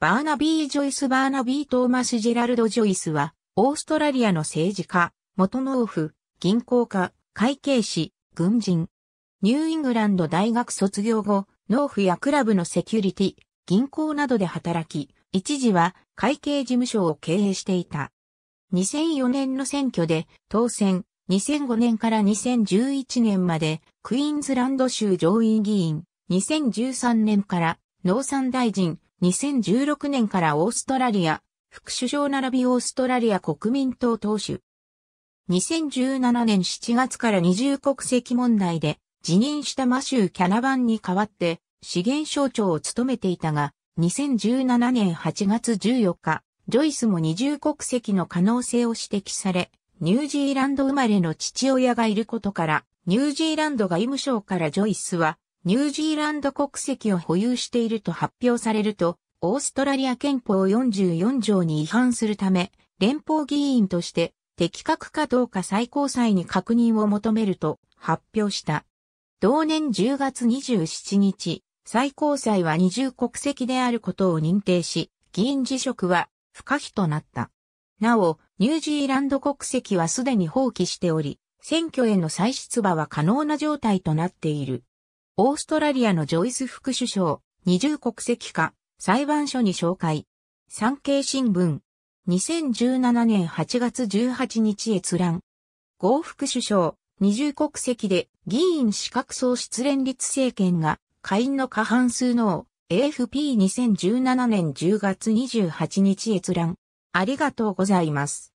バーナビー・ジョイス・バーナビー・トーマス・ジェラルド・ジョイスは、オーストラリアの政治家、元農夫、銀行家、会計士、軍人。ニューイングランド大学卒業後、農夫やクラブのセキュリティ、銀行などで働き、一時は会計事務所を経営していた。2004年の選挙で当選、2005年から2011年までクイーンズランド州上院議員、2013年から農産大臣、2016年からオーストラリア、副首相並びオーストラリア国民党党首。2017年7月から二重国籍問題で辞任したマシュー・キャナバンに代わって資源省庁を務めていたが、2017年8月14日、ジョイスも二重国籍の可能性を指摘され、ニュージーランド生まれの父親がいることから、ニュージーランド外務省からジョイスはニュージーランド国籍を保有していると発表されると、オーストラリア憲法44条に違反するため、連邦議員として適格かどうか最高裁に確認を求めると発表した。同年10月27日、最高裁は二重国籍であることを認定し、議員辞職は不可避となった。なお、ニュージーランド国籍はすでに放棄しており、選挙への再出馬は可能な状態となっている。オーストラリアのジョイス副首相、二重国籍化、裁判所に紹介。産経新聞。2017年8月18日閲覧。合副首相、二重国籍で議員資格喪失連立政権が下院の過半数の AFP2017 年10月28日閲覧。ありがとうございます。